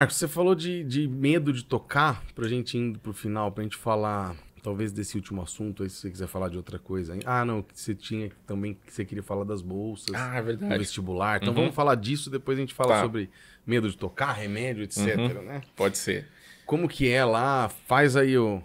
Marcos, você falou de, de medo de tocar, pra gente indo pro final, pra gente falar talvez desse último assunto, aí se você quiser falar de outra coisa. Ah, não, você tinha também que você queria falar das bolsas, ah, é verdade. do vestibular. Então uhum. vamos falar disso, depois a gente fala tá. sobre medo de tocar, remédio, etc, uhum. né? Pode ser. Como que é lá? Faz aí o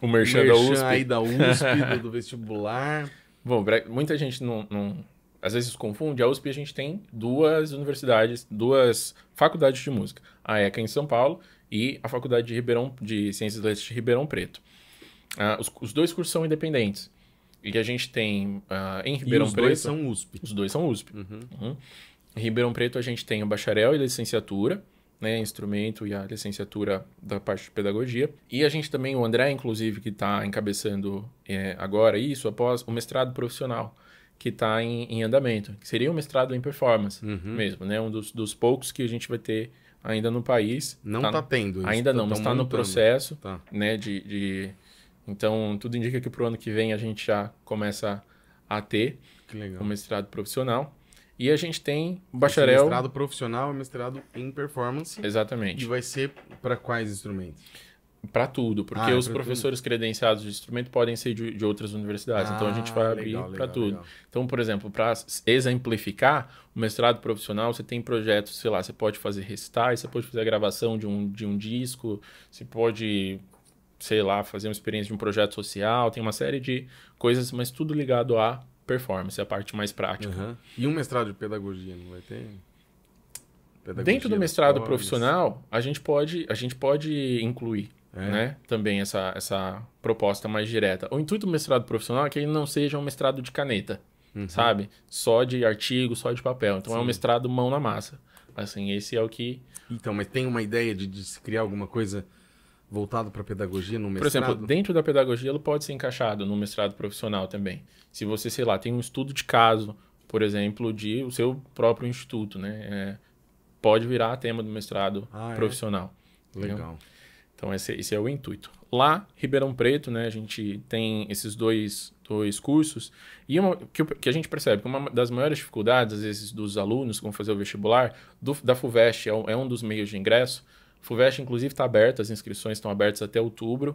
o merchan, merchan da USP, aí da USP do, do vestibular. Bom, muita gente não, não, às vezes confunde, a USP a gente tem duas universidades, duas faculdades de música. A ECA em São Paulo e a Faculdade de, Ribeirão, de Ciências Letras de Ribeirão Preto. Ah, os, os, dois cursos são independentes. E a gente tem ah, em Ribeirão os Preto... os dois são USP. Os dois são USP. Uhum. Uhum. Em Ribeirão Preto a gente tem o bacharel e a licenciatura, né, instrumento e a licenciatura da parte de pedagogia. E a gente também, o André, inclusive, que está encabeçando é, agora isso, após o mestrado profissional que está em, em, andamento, que seria um mestrado em performance uhum. mesmo, né? Um dos, dos, poucos que a gente vai ter ainda no país. Não está tá tendo. Ainda tá, não, mas está no processo, tá. né? De, de, então tudo indica que para o ano que vem a gente já começa a ter o um mestrado profissional. E a gente tem o bacharel. Esse mestrado profissional e é mestrado em performance. Exatamente. E vai ser para quais instrumentos? Para tudo, porque ah, é os professores tudo? credenciados de instrumento podem ser de, de outras universidades. Ah, então a gente ah, vai abrir para tudo. Legal. Então, por exemplo, para exemplificar, o mestrado profissional você tem projetos, sei lá, você pode fazer recitais, você pode fazer a gravação de um, de um disco, você pode, sei lá, fazer uma experiência de um projeto social, tem uma série de coisas, mas tudo ligado à performance, a parte mais prática. Uhum. E um mestrado de pedagogia, não vai ter? Pedagogia Dentro do mestrado profissional, a gente pode, a gente pode incluir é. né? Também essa, essa proposta mais direta. O intuito do mestrado profissional é que ele não seja um mestrado de caneta, uhum. sabe? Só de artigo, só de papel. Então Sim. é um mestrado mão na massa. Assim, esse é o que. Então, mas tem uma ideia de, de se criar alguma coisa voltado para pedagogia no mestrado? Por exemplo, dentro da pedagogia, ele pode ser encaixado no mestrado profissional também. Se você, sei lá, tem um estudo de caso, por exemplo, de o seu próprio instituto, né? É, pode virar tema do mestrado ah, é? profissional. É? Legal. Entendeu? Então esse, esse é o intuito. Lá, Ribeirão Preto, né, a gente tem esses dois, dois cursos e uma, que, que, a gente percebe que uma das maiores dificuldades, às vezes, dos alunos que vão fazer o vestibular, do, da FUVEST é um, é um dos meios de ingresso, FUVEST, inclusive, está aberta, as inscrições estão abertas até outubro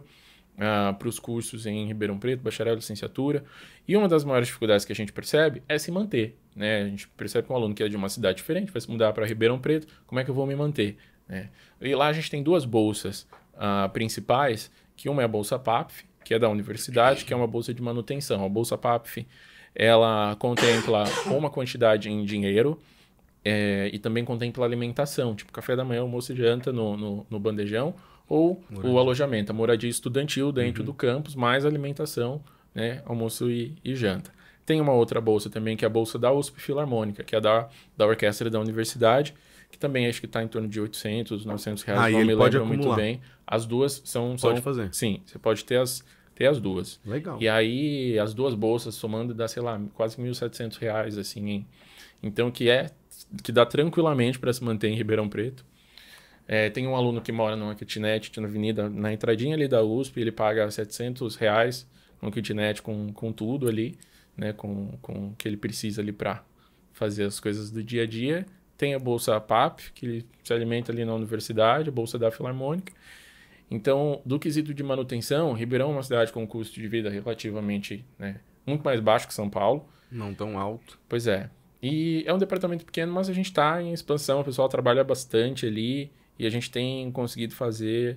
uh, ah, para os cursos em Ribeirão Preto, bacharel e licenciatura. E uma das maiores dificuldades que a gente percebe é se manter. Né? A gente percebe que um aluno que é de uma cidade diferente vai se mudar para Ribeirão Preto, como é que eu vou me manter? Né? E lá a gente tem duas bolsas uh, principais, que uma é a Bolsa PAPF, que é da universidade, que é uma bolsa de manutenção. A Bolsa PAPF, ela contempla uma quantidade em dinheiro é, e também contempla alimentação, tipo café da manhã, almoço e janta no, no, no bandejão, ou moradia. o alojamento, a moradia estudantil dentro uhum. do campus, mais alimentação, né, almoço e, e janta. Tem uma outra bolsa também, que é a bolsa da USP Filarmônica, que é da, da orquestra da universidade, que também acho que está em torno de 800, 900 reais, ah, não me lembro muito bem. As duas são... Pode são, fazer. Sim, você pode ter as, ter as duas. Legal. E aí, as duas bolsas somando dá, sei lá, quase 1.700 reais, assim. Hein? Então, que é... Que dá tranquilamente para se manter em Ribeirão Preto. É, tem um aluno que mora numa kitnet na avenida, na entradinha ali da USP, ele paga 700 reais num kitnet com, com tudo ali, né? Com, com o que ele precisa ali para fazer as coisas do dia a dia tem a bolsa PAP, que se alimenta ali na universidade, a bolsa da Filarmônica. Então, do quesito de manutenção, Ribeirão é uma cidade com um custo de vida relativamente né, muito mais baixo que São Paulo. Não tão alto. Pois é. E é um departamento pequeno, mas a gente está em expansão, o pessoal trabalha bastante ali e a gente tem conseguido fazer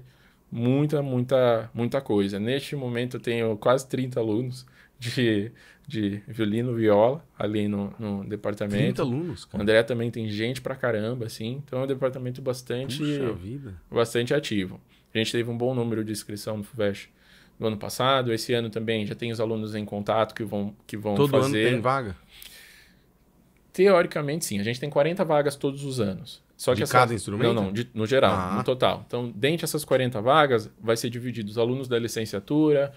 muita, muita, muita coisa. Neste momento eu tenho quase 30 alunos de, de violino, viola, ali no, no departamento. 30 alunos, cara. O André também tem gente pra caramba, assim. Então é um departamento bastante. Puxa vida. Bastante ativo. A gente teve um bom número de inscrição no FUVEST no ano passado. Esse ano também já tem os alunos em contato que vão, que vão Todo fazer. Todo ano tem vaga? Teoricamente, sim. A gente tem 40 vagas todos os anos. Só de cada instrumento? Não, não, de, no geral, ah. no total. Então, dentre essas 40 vagas, vai ser dividido os alunos da licenciatura,